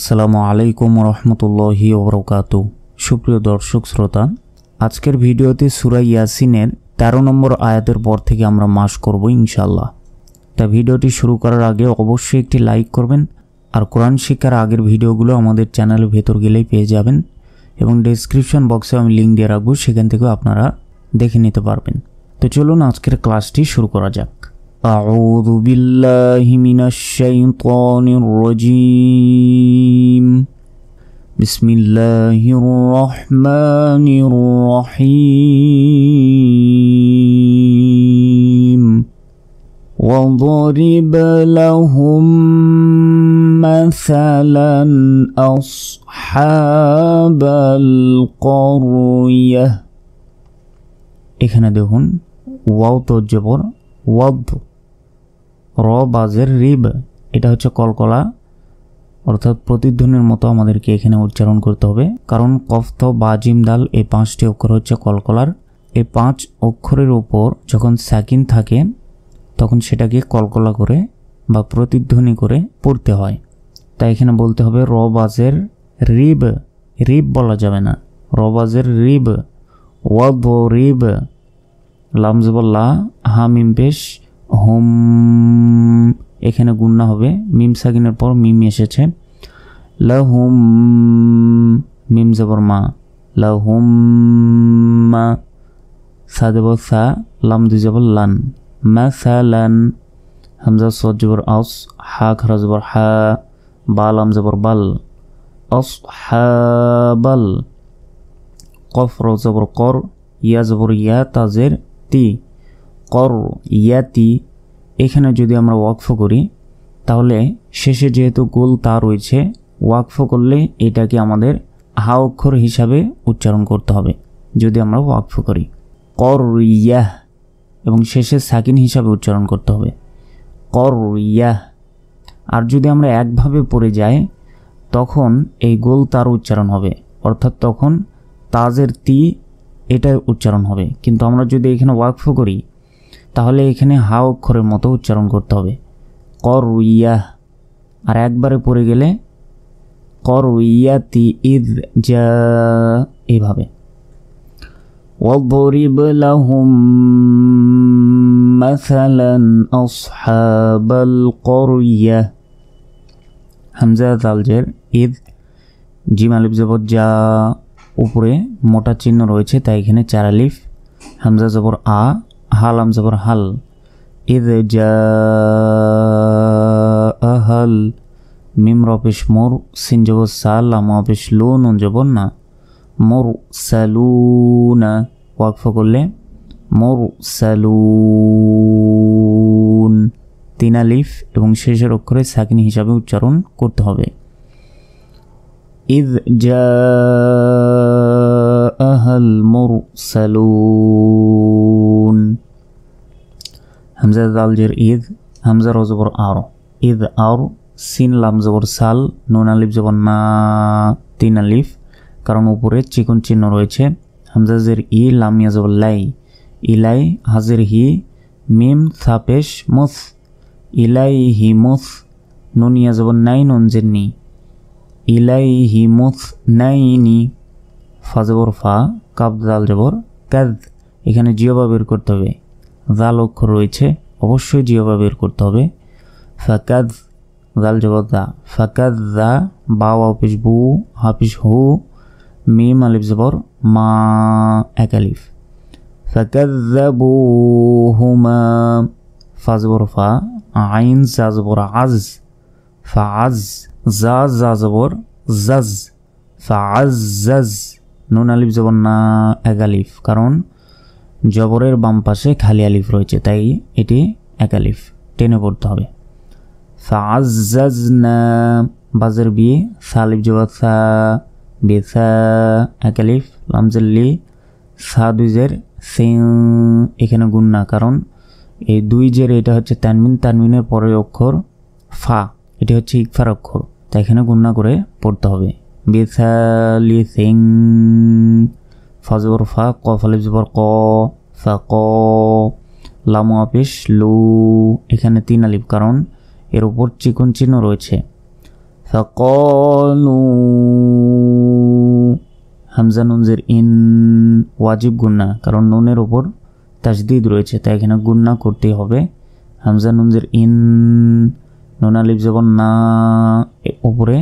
আসসালামু আলাইকুম রহমতুল্লাহি ওবরকাত সুপ্রিয় দর্শক শ্রোতা আজকের ভিডিওতে সুরা ইয়াসিনের তেরো নম্বর আয়াতের পর থেকে আমরা মাস করব ইনশাল্লাহ তা ভিডিওটি শুরু করার আগে অবশ্যই একটি লাইক করবেন আর কোরআন শিক্ষার আগের ভিডিওগুলো আমাদের চ্যানেলের ভেতর গেলেই পেয়ে যাবেন এবং ডেসক্রিপশন বক্সে আমি লিঙ্ক দিয়ে রাখবো সেখান থেকেও আপনারা দেখে নিতে পারবেন তো চলুন আজকের ক্লাসটি শুরু করা যাক أعوذ بالله من الشيطان الرجيم بسم الله الرحمن الرحيم وضرب لهم مثلا أصحاب القرية إيه দেখুন ওয়াও তো জবর ওয়াদ র বাজের রিব এটা হচ্ছে কলকলা অর্থাৎ প্রতিধ্বনির মতো আমাদেরকে এখানে উচ্চারণ করতে হবে কারণ কফত বাজিমদাল এই পাঁচটি অক্ষর হচ্ছে কলকলার এই পাঁচ অক্ষরের ওপর যখন সাকিন থাকে তখন সেটাকে কলকলা করে বা প্রতিধ্বনি করে পড়তে হয় তাই এখানে বলতে হবে র বাজের রিব রিব বলা যাবে না র বাজের রিব ওয়াদ রিব লামজবল্লা হামিম পেশ হোম এখানে গুন্না হবে মিম সাকিনের পর মিম এসেছে হোম মিম জবর মা হোম মা সা দেব সা লাম দুই জবর লান মা লান হামজা সদ জবর আস হা খরা জবর হা বা লাম জবর বাল অস হা বাল কফ র জবর কর ইয়া জবর ইয়া তাজের তি কর ইয়াতি এখানে যদি আমরা ওয়াকফ করি তাহলে শেষে যেহেতু গোল তা রয়েছে ওয়াকফ করলে এটাকে আমাদের হা অক্ষর হিসাবে উচ্চারণ করতে হবে যদি আমরা ওয়াকফ করি কর ইয়াহ এবং শেষে সাকিন হিসাবে উচ্চারণ করতে হবে কর ইয়াহ আর যদি আমরা একভাবে পড়ে যাই তখন এই গোল তার উচ্চারণ হবে অর্থাৎ তখন তাজের তি এটা উচ্চারণ হবে কিন্তু আমরা যদি এখানে ওয়াকফ করি তাহলে এখানে হা অক্ষরের মতো উচ্চারণ করতে হবে কর ইয়াহ আর একবারে পড়ে গেলে কর তি ইদ যা এইভাবে واضرب لهم مثلا أصحاب القرية হামজা তালজের ঈদ জিম আলিফ জবর যা উপরে মোটা চিহ্ন রয়েছে তাই এখানে চার আলিফ হামজা জবর আ হাল আমজবর হাল ইদ জা হাল মিম রপেশ মোর সিন যাব সাল আম লো নুন যাব না মোর না ওয়াকফ করলে মোর সালুন তিনালিফ এবং শেষের অক্ষরে সাকিন হিসাবে উচ্চারণ করতে হবে ইদ জা আহাল মোর স্যালু হামজা দাল জের ঈদ হামজা রজবর আর ঈদ আওর সিন লাম জবর সাল নুন আলিফ জবর না তিন আলিফ কারণ উপরে চিকন চিহ্ন রয়েছে হামজা জের ই লাম ইয়াজবর লাই ইলাই হাজির হি মিম থাপেশ মুস ইলাই হি মুস নুন নাই নুন জের নি ইলাই হি মুস নাই নি ফা জবর ফা কাব দাল জবর কাদ এখানে জিওবা বের করতে হবে জাল অক্ষর রয়েছে অবশ্যই জিওবা বের করতে হবে ফাকাদ জাল জবাব দা ফাকাদ দা বা হাফিস বু হাফিস হু মিম আলিফ জবর মা এক আলিফ হু ফাজবর ফা আইন জবর আজ ফাজ জা জাজবর জাজ ফাজ জাজ নুন আলিফ জবর না এক আলিফ কারণ জবরের বাম পাশে খালি আলিফ রয়েছে তাই এটি এক আলিফ টেনে পড়তে হবে ফাজনা বাজের বিয়ে সালিফ জবাব সা বেসা এক আলিফ লামজাল্লি সা দুইজের সে এখানে গুণ না কারণ এই দুই জের এটা হচ্ছে তানমিন তানমিনের পরের অক্ষর ফা এটি হচ্ছে ইকফার অক্ষর তাই এখানে গুণনা করে পড়তে হবে বেসালি সিং ফাজবর ফা ক ফালিফ জবর ক ফা ক লামু আপিস লু এখানে তিন আলিফ কারণ এর উপর চিকন চিহ্ন রয়েছে ফাকলু হামজা নুনজের ইন ওয়াজিব গুন্না কারণ নুনের ওপর তাজদিদ রয়েছে তাই এখানে গুন্না করতে হবে হামজা নুনজের ইন নুন আলিপ যেমন না ওপরে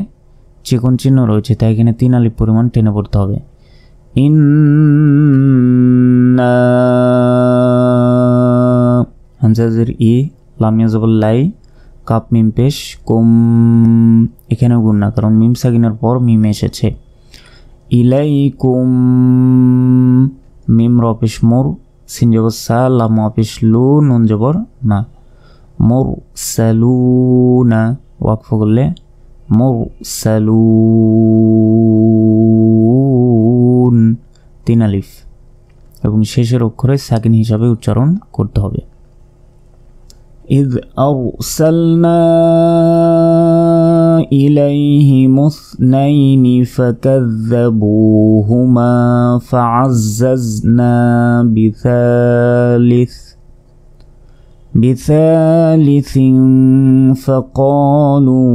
চিকন চিহ্ন রয়েছে তাই এখানে তিন আলিপ পরিমাণ টেনে পড়তে হবে ইন্না হামজাজের ই লাই কাপ মিম পেশ কুম এখানেও গুণ না কারণ মিম সাকিনের পর মিম এসেছে ইলাই কুম মিম রপিস মোর সিন জবর সা লাম অপিস লু নুন জবর না মোর স্যালু না ওয়াকফ করলে মোর স্যালু তিন আলিফ এবং শেষের অক্ষরে সাকিন হিসাবে উচ্চারণ করতে হবে إذ أرسلنا إليهم اثنين فكذبوهما فعززنا بثالث بثالث فقالوا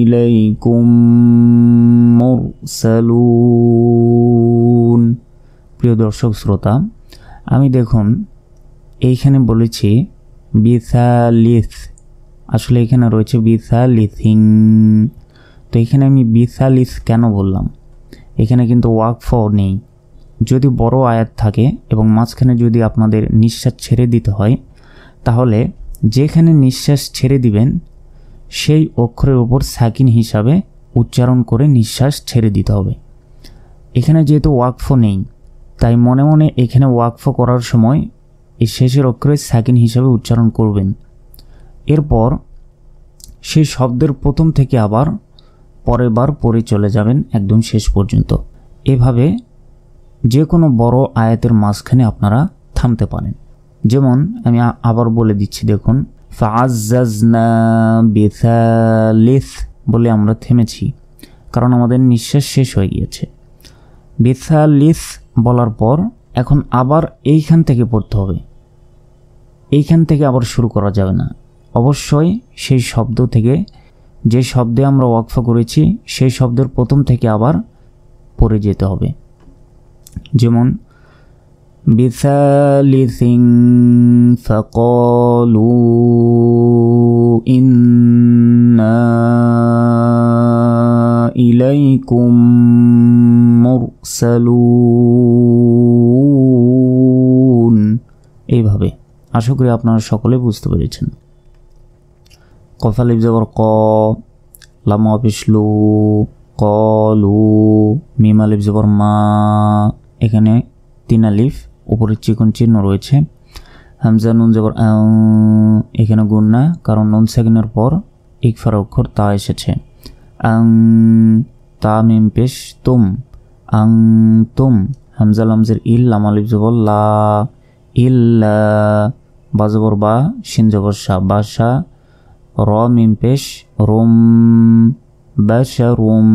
ইলাইকুম মুরসালুন প্রিয় দর্শক শ্রোতা আমি দেখুন এইখানে বলেছি বিসালিস আসলে এখানে রয়েছে বিসালিসিং তো এখানে আমি বিসালিস কেন বললাম এখানে কিন্তু ওয়াক ফর নেই যদি বড় আয়াত থাকে এবং মাঝখানে যদি আপনাদের নিঃশ্বাস ছেড়ে দিতে হয় তাহলে যেখানে নিঃশ্বাস ছেড়ে দিবেন সেই অক্ষরের ওপর সাকিন হিসাবে উচ্চারণ করে নিঃশ্বাস ছেড়ে দিতে হবে এখানে যেহেতু ওয়াকফ নেই তাই মনে মনে এখানে ওয়াকফ করার সময় এই শেষের অক্ষরে সাকিন হিসাবে উচ্চারণ করবেন এরপর সেই শব্দের প্রথম থেকে আবার পরের বার পরে চলে যাবেন একদম শেষ পর্যন্ত এভাবে যে কোনো বড় আয়াতের মাঝখানে আপনারা থামতে পারেন যেমন আমি আবার বলে দিচ্ছি দেখুন ফাআজাজনা বেথালিথ বলে আমরা থেমেছি কারণ আমাদের নিঃশ্বাস শেষ হয়ে গিয়েছে বেথালিথ বলার পর এখন আবার এইখান থেকে পড়তে হবে এইখান থেকে আবার শুরু করা যাবে না অবশ্যই সেই শব্দ থেকে যে শব্দে আমরা ওয়াকফা করেছি সেই শব্দের প্রথম থেকে আবার পড়ে যেতে হবে যেমন بثالث فقالوا إنا إليكم مرسلون এইভাবে আশা করি আপনারা সকলে বুঝতে পেরেছেন কফাল ইবজাবর ক লামা অফিসলু কলু মিমা আলিফ জবর মা এখানে তিন আলিফ উপরে চিকন চিহ্ন রয়েছে হামজা নুন জবর এখানে গুণ না কারণ নুন সেকেন্ডের পর ইকফার অক্ষর তা এসেছে আং তা মিম পেশ তুম আং তুম হামজা লামজের ইল লামালিব জবর লা ইল্লা বা জবর বা সিন জবর সা বাসা র মিম পেশ রোম বাসা রোম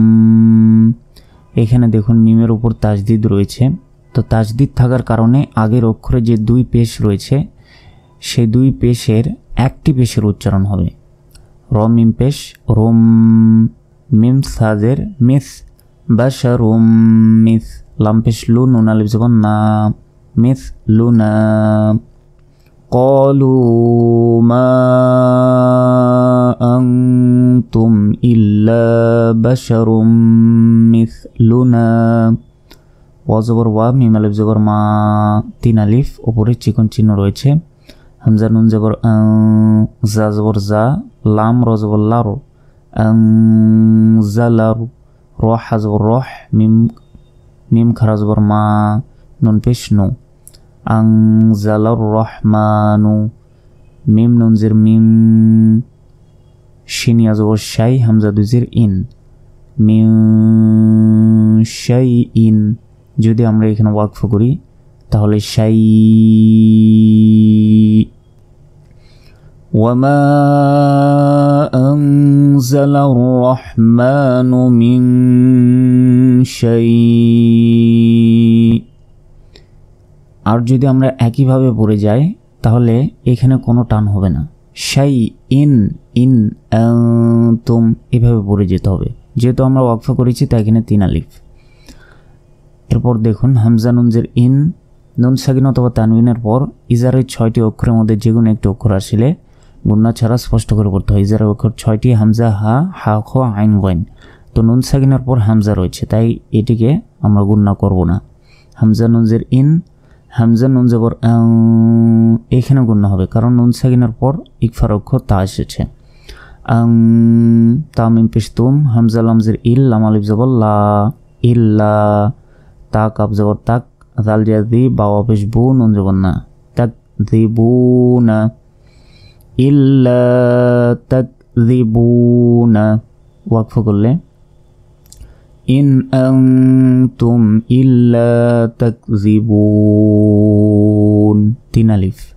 এখানে দেখুন মিমের উপর তাজদিদ রয়েছে তো তাজদিদ থাকার কারণে আগের অক্ষরে যে দুই পেশ রয়েছে সেই দুই পেশের একটি পেশের উচ্চারণ হবে র ইম পেশ রোম মিম সাজের মিস বাসা রোম মিস লাম পেশ লু নুনা যখন না মিস ইল্লা বা ما রোম মিস লু না ওয়াজবর ওয়া মিম আলিফ জবর মা তিন আলিফ ওপরে চিকন চিহ্ন রয়েছে হামজা নুন জবর জা জবর জা লাম রজবর লারো জা লারু রহ হাজবর রহ মিম মিম খারাজবর মা নুন পেশ নু আং জালার রহমানু মিম নুনজির মিম শিন ইয়াজবর শাই হামজা দুজির ইন মিম শাই ইন যদি আমরা এখানে ওয়াকফ করি তাহলে সাই আর যদি আমরা একইভাবে পড়ে যাই তাহলে এখানে কোনো টান হবে না সাই ইন ইন তুম এভাবে পড়ে যেতে হবে যেহেতু আমরা ওয়াকফা করেছি তাই এখানে তিন আলিফ এরপর দেখুন হামজা নুনজের ইন নুন সাকিন অথবা তানউিনের পর ইজারের ছয়টি অক্ষরের মধ্যে যে কোনো একটি অক্ষর আসলে গুন্না ছাড়া স্পষ্ট করে পড়তে হয় ইজারের অক্ষর ছয়টি হামজা হা হা খ আইন গইন তো নুন সাকিনের পর হামজা রয়েছে তাই এটিকে আমরা গুন্না করব না হামজা নুনজের ইন হামজা নুন জবর এখানে গুণ্য হবে কারণ নুন সাকিনার পর ইকফার অক্ষর তা এসেছে তামিম পিস্তুম হামজা লামজের ইল লামালিফ জবর লা ইল্লা تاك أبزور تاك ذال جذي باو بشبون بون تاك تكذبون إلا تكذبون وقف قل إن أنتم إلا تكذبون تين ألف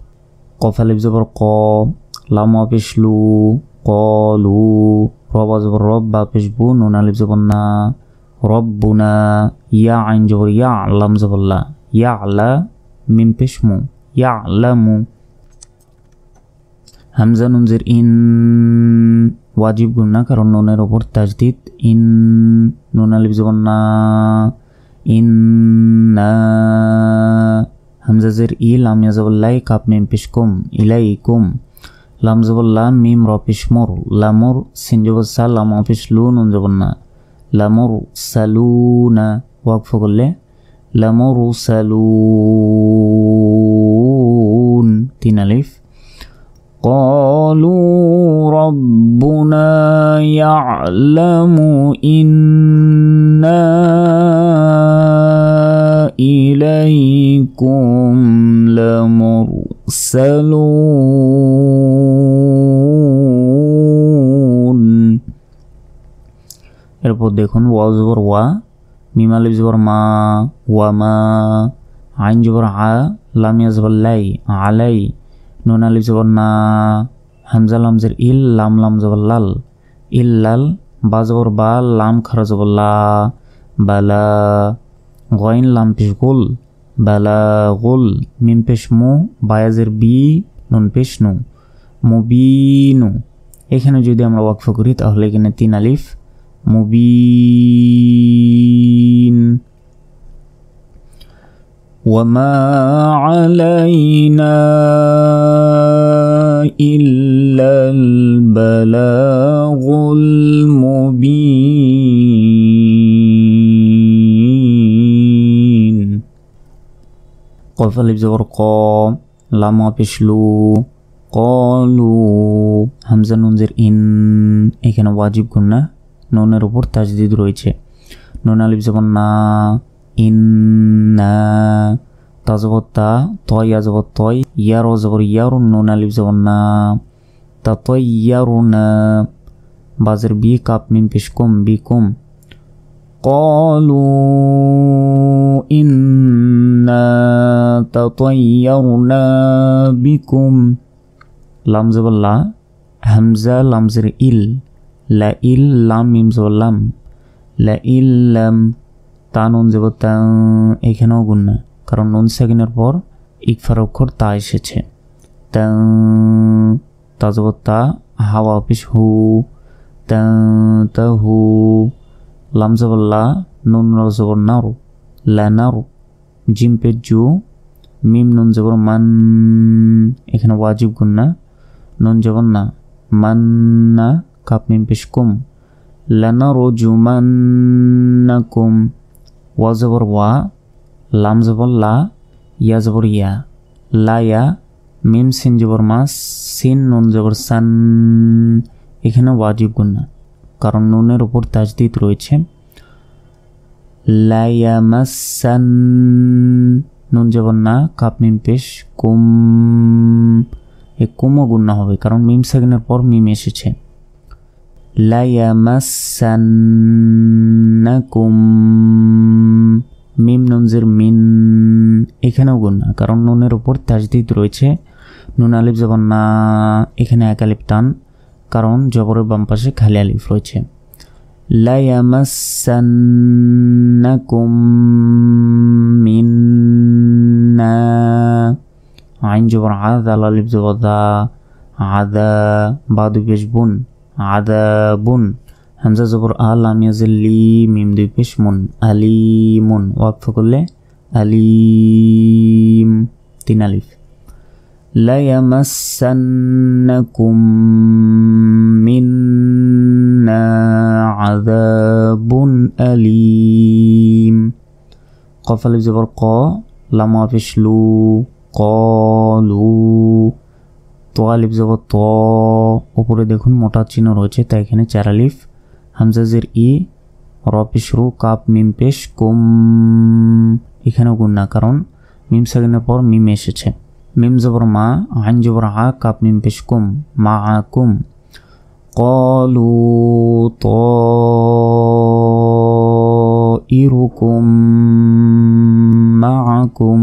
قف ألف زبر قا لما بشلو قالوا ربا زبر ربا بشبون ونالف زبرنا রব্বুনা ইয়া আইন জহর ইয়া আল্লাম জবল্লা ইয়া আল্লাহ মিম পেশমু ইয়া আল্লামু হামজা নুনজির ইন ওয়াজিব গুন্না কারণ নুনের ওপর তাজদিদ ইন নুন আলিফ না ইন না হামজাজের ই লাম ইয়াজাবুল্লাই কাপ মিম পিসকুম ইলাই কুম লাম জবল্লা মিম রপিস মোর লামুর সিনজবসা লাম অফিস লু লুন উনজবন্না لمرسلون وقف করলে لمرسلون তিন الف قالوا ربنا يعلم إنا إليكم لمرسلون এরপর দেখুন ওয়া জুবর ওয়া মিমালিব জুবর মা ওয়া মা আইন জুবর আ লামিয়া জুবর লাই আলাই নুন আলি জবর না হামজা লামজের ইল লাম লাম জবর লাল ইল লাল বা জবর বা লাম খারা জবর লা বালা গয়েন লাম পেশ গোল বালা গোল মিম পেশ মু বায়াজের বি নুন পেশ নু নু এখানে যদি আমরা ওয়াকফ করি তাহলে এখানে তিন আলিফ مبين وما علينا إلا البلاغ المبين قال فاللي قام لما بشلو قالوا همزة ننذر إن إيه كان واجب كنا নুনের উপর তাজদিদ রয়েছে নুন আলিফ যেমন না ইন না তাজবর তা তয় আজবর তয় ইয়ার অজবর নুন যেমন না তা তয় ইয়ার না বাজের বি কাপ মিম পিসকুম বি কুম قالوا إنا تطيرنا بكم لمز بالله همزة لمز إل লা ইল লাম মিম জবল্লাম লা ইল লাম তা নুন যাব তা এখানেও গুণ না কারণ নুন সেকেন্ডের পর ইকফার অক্ষর তা এসেছে তা তা যাব তা হাওয়া অফিস হু তা তা হু লাম যাব লা নুন যাব নাও লা নাও জিম পেট জু মিম নুন জবর মান এখানে ওয়াজিব গুন্না নুন জবর না মান না কাপমিমপিসকুম লানারজুমান্নাকুম ওয়া জবর ওয়া লাম জবর লা ইয়া জবর ইয়া লা ইয়া মিম সিন জবর মাস সিন নুন জবর সান এখানে ওয়াজিব না কারণ নুনের ওপর তাজদিদ রয়েছে লায়ামাসান নুন জবর না কাপ মিম পেশ কুম এ কুমও গুন্না হবে কারণ মিম সেকেন্ডের পর মিম এসেছে লায়ামাসান্নাকুম মিম নমজের মিন এখানেও গুণা কারণ নুনের উপর তাজদিদ রয়েছে নুন আলিফ যখন না এখানে এক আলিফ টান কারণ জবরের বাম পাশে খালি আলিফ রয়েছে লায়ামাসান্নাকুম মিন্না আইন জবর আদা আলিফ জবদা আদা বাদু বেশ বোন عذاب همزة زبر آل لم يزل لي ميم دي بيش من أليم وقف كله أليم تين ألف يمسنكم منا عذاب أليم قفل زبر قا لما فيش لو قالوا তো আলিফ যাব ত উপরে দেখুন মোটা চিহ্ন রয়েছে তাই এখানে চার আলিফ হামজাজের ই রপিস রু কাপ মিম পেশ কুম এখানেও গুণ না কারণ মিম সেকেন্ডের পর মিম এসেছে মিম জবর মা আইন জবর আ কাপ মিম পেশ কুম মা আ কুম কলু ত ইরুকুম মা আকুম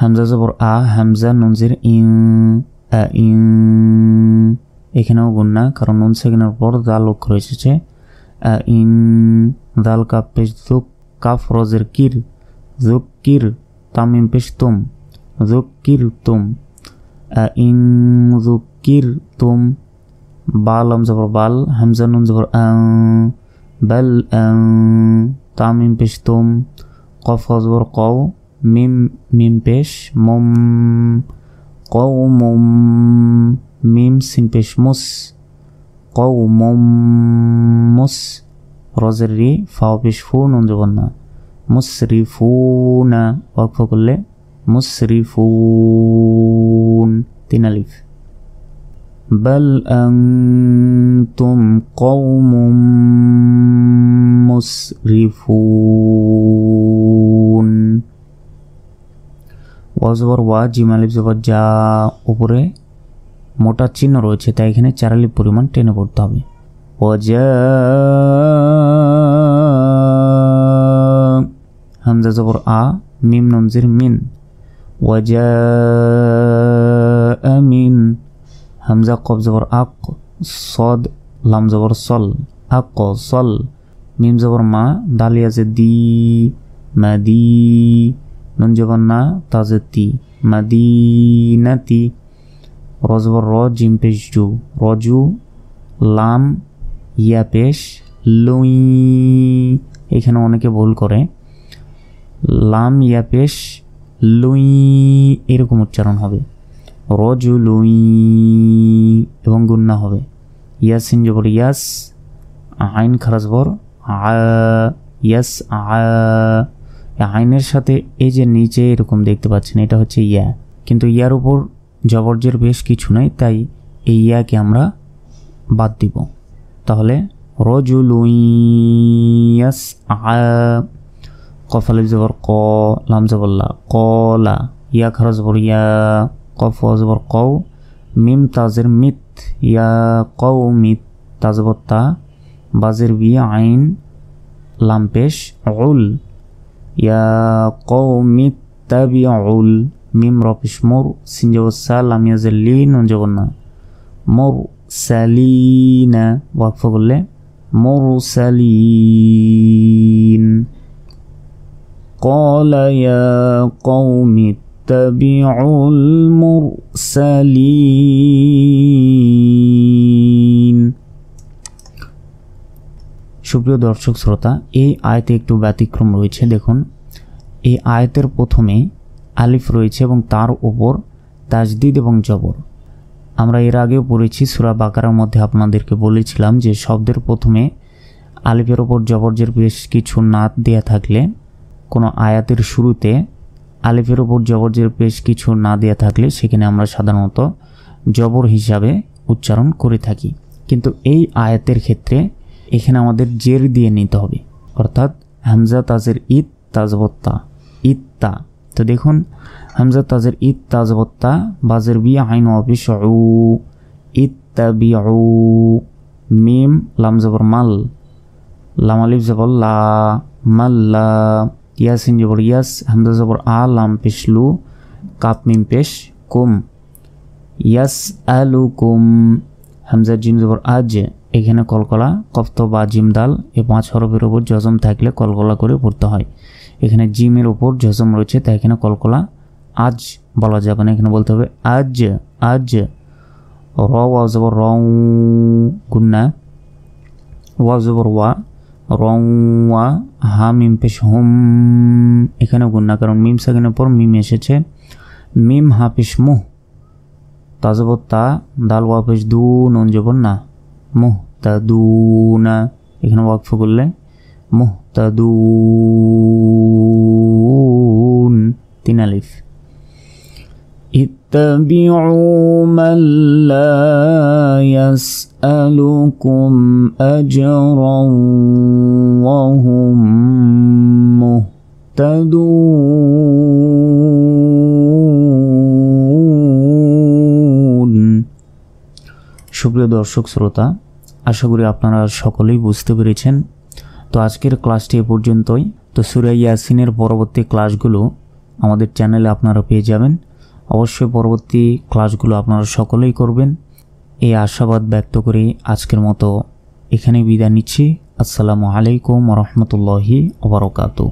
হামজা জবর আ হামজা নঞ্জির ইং ইং এখানেও না কারণ নুন সেকেন্ডের পর দাল অক্ষর এসেছে আ ইং দাল কাপ পেশ দুক কাফ রজের কির জুক কির তামিম পেশ তুম জুক কির তুম ইং জুক কির তুম বাল আম জবর বাল হামজা নুন জবর আং আং তামিম পেশ তুম কফ জবর কও ميم ميم بيش مم قوم ميم سين بيش مس قوم مس راز الري فاو بيش فون نون غنى مسرفون وقفة كله مسرفون تنالف بل أنتم قوم مسرفون ওয়াজবর ওয়া জিমালিপ জবর যা উপরে মোটা চিহ্ন রয়েছে তাই এখানে চারালিপ পরিমাণ টেনে পড়তে হবে হামজা জবর আ মিম নমজির মিন ওয়াজা মিন হামজা কব জবর আক সদ লাম জবর সল আক সল মিম জবর মা দালিয়া যে দি দি নুন জবর না তাজতি মাদিনাতি রজবর র জিম পেশ জু রজু লাম ইয়া পেশ লুই এখানে অনেকে ভুল করে লাম ইয়া পেশ লুই এরকম উচ্চারণ হবে রজু লুই এবং গুন্না হবে ইয়াসিন জবর ইয়াস আইন খারাজবর আয়াস ইয়াস আইনের সাথে এই যে নিচে এরকম দেখতে পাচ্ছেন এটা হচ্ছে ইয়া কিন্তু ইয়ার উপর জবরজের বেশ কিছু নাই তাই এই ইয়াকে আমরা বাদ দিব তাহলে রজুলুইয়াস আ কফল জবর ক লাম জবল্লা কলা ইয়া খরজ বর ইয়া কফ জবর কৌ মিম তাজের মিত ইয়া কৌ মিত তাজবর তা বাজের বি আইন লাম পেশ উল يا قوم اتبعوا ميم ربش مر سنجو سالام يزلين ونجغنا مرسلين وفضل مر مرسلين قال يا قوم اتبعوا المرسلين সুপ্রিয় দর্শক শ্রোতা এই আয়তে একটু ব্যতিক্রম রয়েছে দেখুন এই আয়তের প্রথমে আলিফ রয়েছে এবং তার ওপর তাজদিদ এবং জবর আমরা এর আগেও পড়েছি সুরা বাকারার মধ্যে আপনাদেরকে বলেছিলাম যে শব্দের প্রথমে আলিফের ওপর জবরজের বেশ কিছু নাত দেয়া থাকলে কোনো আয়াতের শুরুতে আলিফের ওপর জবরজের বেশ কিছু না দেয়া থাকলে সেখানে আমরা সাধারণত জবর হিসাবে উচ্চারণ করে থাকি কিন্তু এই আয়াতের ক্ষেত্রে এখানে আমাদের জের দিয়ে নিতে হবে অর্থাৎ হামজা তাজের ঈদ তাজবত্তা ইত্তা তো দেখুন হামজা তাজের ঈদ তাজবত্তা বাজের বি আইন অফিস ইত্তা বি মিম লাম জবর মাল লামালিফ জবর লা মাল্লা ইয়াসিন জবর ইয়াস হামজা জবর আ লাম পেশলু কাপ মিম পেশ কুম ইয়াস আলু কুম হামজা জিম জবর আজ এখানে কলকলা কপ্ত বা জিমদাল এ পাঁচ হরফের ওপর জজম থাকলে কলকলা করে পড়তে হয় এখানে জিমের ওপর জজম রয়েছে তাই এখানে কলকলা আজ বলা যাবে মানে না এখানে বলতে হবে আজ আজ র ওয়া রং গুন্না ওয়া ওয়া রং ওয়া হাম মিম পেশ হোম এখানে গুন্না কারণ মিম সেকেন্ডের পর মিম এসেছে মিম হাফিশ মুহ তা জবর তা দাল ওয়া পেশ দু নন জবর না مهتدون এখানে ওয়াকফ করলে مهتدون তিন আলিফ اتبعوا من لا يسألكم أجرا وهم مهتدون সুপ্রিয় দর্শক শ্রোতা আশা করি আপনারা সকলেই বুঝতে পেরেছেন তো আজকের ক্লাসটি এ পর্যন্তই তো সুরাই ইয়াসিনের পরবর্তী ক্লাসগুলো আমাদের চ্যানেলে আপনারা পেয়ে যাবেন অবশ্যই পরবর্তী ক্লাসগুলো আপনারা সকলেই করবেন এই আশাবাদ ব্যক্ত করে আজকের মতো এখানে বিদায় নিচ্ছি আসসালামু আলাইকুম রহমতুল্লাহি ওবরকাতু